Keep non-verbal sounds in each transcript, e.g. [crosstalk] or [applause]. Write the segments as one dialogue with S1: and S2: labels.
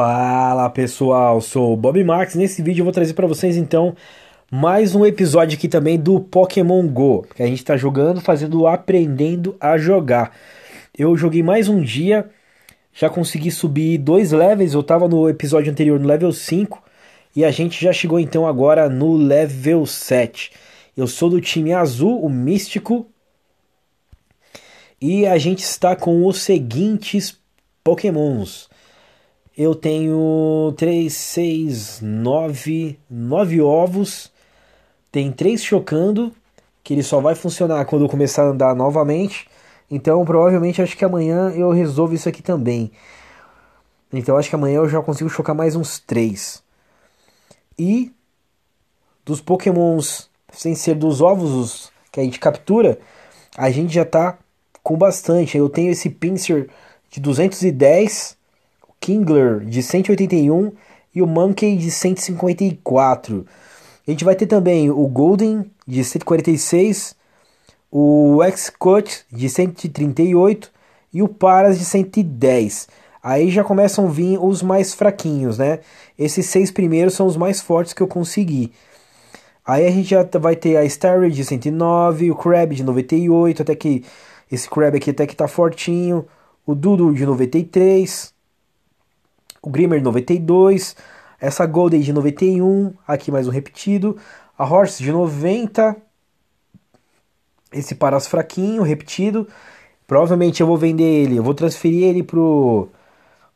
S1: Fala pessoal, sou o Bob Marx. Nesse vídeo eu vou trazer para vocês então mais um episódio aqui também do Pokémon Go, que a gente está jogando, fazendo, aprendendo a jogar. Eu joguei mais um dia, já consegui subir dois levels. Eu estava no episódio anterior no level 5 e a gente já chegou então agora no level 7. Eu sou do time azul, o místico, e a gente está com os seguintes Pokémons eu tenho 3, 6, 9, 9 ovos. Tem 3 chocando, que ele só vai funcionar quando eu começar a andar novamente. Então, provavelmente, acho que amanhã eu resolvo isso aqui também. Então, acho que amanhã eu já consigo chocar mais uns 3. E dos pokémons, sem ser dos ovos os que a gente captura, a gente já tá com bastante. Eu tenho esse pincer de 210 Kingler de 181 e o Monkey de 154. A gente vai ter também o Golden de 146, o X-Cut de 138 e o Paras de 110. Aí já começam a vir os mais fraquinhos, né? Esses seis primeiros são os mais fortes que eu consegui. Aí a gente já vai ter a Starry de 109, o Crab de 98, até que esse Crab aqui até que tá fortinho, o Dudu de 93, o Grimmer 92, essa Golden de 91, aqui mais um repetido, a Horse de 90, esse Paras fraquinho, repetido. Provavelmente eu vou vender ele, eu vou transferir ele pro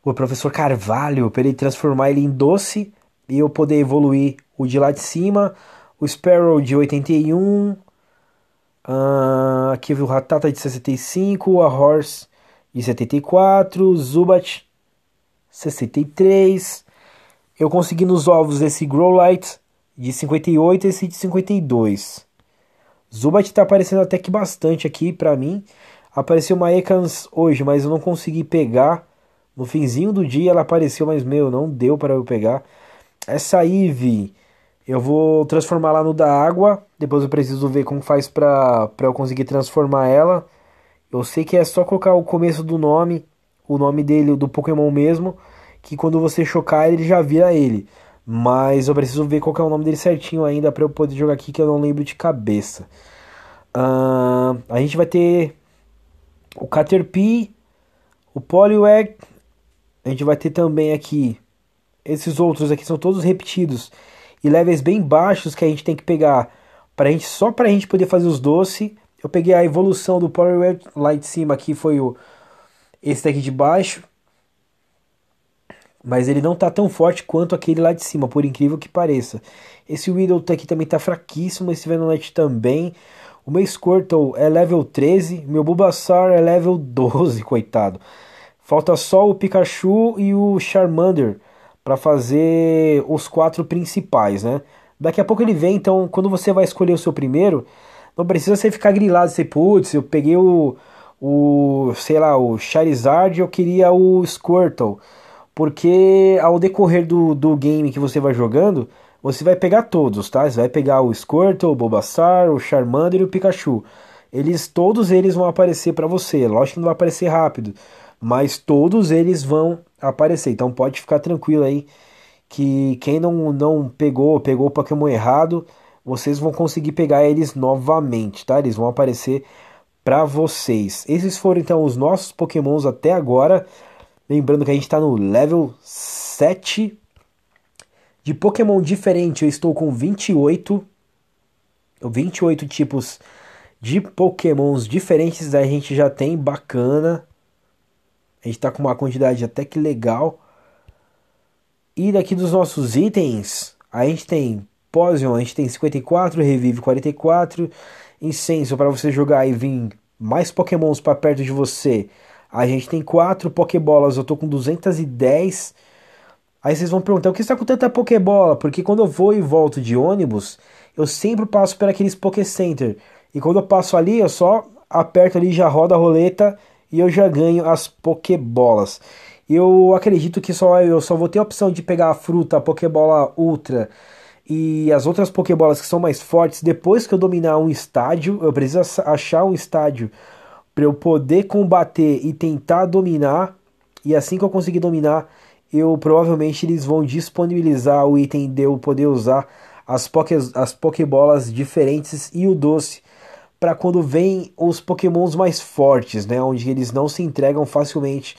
S1: o professor Carvalho para ele transformar ele em doce e eu poder evoluir o de lá de cima, o Sparrow de 81, uh, ah, aqui o Ratata de 65, a Horse de 74, Zubat 63. Eu consegui nos ovos esse Grow Light de 58 e esse de 52. Zubat está aparecendo até que bastante aqui para mim. Apareceu uma Ekans hoje, mas eu não consegui pegar. No finzinho do dia ela apareceu, mas meu, não deu para eu pegar. Essa Ive, eu vou transformar lá no da água. Depois eu preciso ver como faz para eu conseguir transformar ela. Eu sei que é só colocar o começo do nome o nome dele, do Pokémon mesmo, que quando você chocar ele já vira ele. Mas eu preciso ver qual é o nome dele certinho ainda para eu poder jogar aqui, que eu não lembro de cabeça. Uh, a gente vai ter o Caterpie, o Poliwag. A gente vai ter também aqui esses outros aqui, são todos repetidos. E levels bem baixos que a gente tem que pegar pra gente, só para a gente poder fazer os doces. Eu peguei a evolução do Poliwag lá de cima, que foi o esse daqui de baixo, mas ele não tá tão forte quanto aquele lá de cima, por incrível que pareça. Esse Widow aqui também tá fraquíssimo, esse Venonat também. O meu Squirtle é level 13, meu Bulbasaur é level 12, [laughs] coitado. Falta só o Pikachu e o Charmander para fazer os quatro principais, né? Daqui a pouco ele vem, então quando você vai escolher o seu primeiro, não precisa você ficar grilado, você, putz, eu peguei o, o, sei lá, o Charizard, eu queria o Squirtle. Porque ao decorrer do, do game que você vai jogando, você vai pegar todos, tá? Você vai pegar o Squirtle, o Bulbasaur, o Charmander e o Pikachu. Eles, todos eles vão aparecer para você. Lógico que não vai aparecer rápido, mas todos eles vão aparecer. Então pode ficar tranquilo aí que quem não, não pegou, pegou o Pokémon errado, vocês vão conseguir pegar eles novamente, tá? Eles vão aparecer para vocês. Esses foram então os nossos pokémons até agora. Lembrando que a gente está no level 7 de pokémon diferente. Eu estou com 28, 28 tipos de pokémons diferentes. A gente já tem bacana. A gente está com uma quantidade até que legal. E daqui dos nossos itens, a gente tem Poison, a gente tem 54, Revive 44, incenso para você jogar e vir mais pokémons para perto de você. A gente tem quatro pokébolas, eu tô com 210. Aí vocês vão perguntar, o que está com tanta pokébola? Porque quando eu vou e volto de ônibus, eu sempre passo por aqueles pokécenter. E quando eu passo ali, eu só aperto ali, já roda a roleta e eu já ganho as pokébolas. Eu acredito que só eu só vou ter a opção de pegar a fruta, a pokébola ultra e as outras Pokébolas que são mais fortes, depois que eu dominar um estádio, eu preciso achar um estádio para eu poder combater e tentar dominar. E assim que eu conseguir dominar, eu provavelmente eles vão disponibilizar o item de eu poder usar as, poke as Pokébolas diferentes e o doce para quando vem os Pokémons mais fortes, né? Onde eles não se entregam facilmente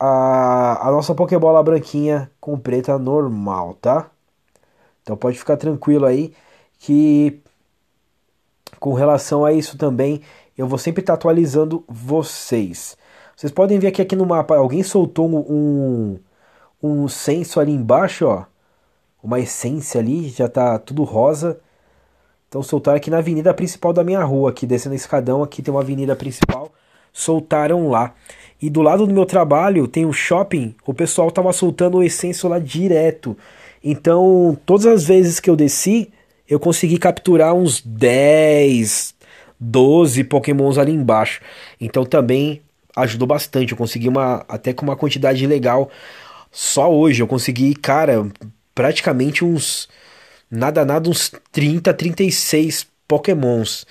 S1: a, a nossa Pokébola branquinha com preta normal, tá? Então pode ficar tranquilo aí que com relação a isso também eu vou sempre estar tá atualizando vocês. Vocês podem ver que aqui no mapa alguém soltou um, um, senso ali embaixo, ó. Uma essência ali, já tá tudo rosa. Então soltaram aqui na avenida principal da minha rua, aqui descendo o escadão, aqui tem uma avenida principal, soltaram lá. E do lado do meu trabalho tem um shopping, o pessoal tava soltando o essênio lá direto. Então, todas as vezes que eu desci, eu consegui capturar uns 10, 12 pokémons ali embaixo. Então também ajudou bastante. Eu consegui uma até com uma quantidade legal. Só hoje eu consegui, cara, praticamente uns nada nada uns 30, 36 pokémons.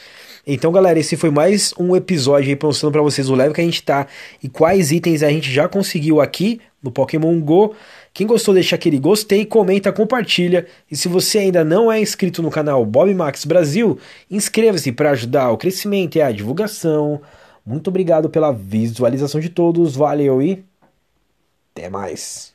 S1: Então, galera, esse foi mais um episódio aí mostrando para vocês o level que a gente tá e quais itens a gente já conseguiu aqui no Pokémon Go. Quem gostou, deixa aquele gostei, comenta, compartilha. E se você ainda não é inscrito no canal Bob Max Brasil, inscreva-se para ajudar o crescimento e a divulgação. Muito obrigado pela visualização de todos, valeu e até mais.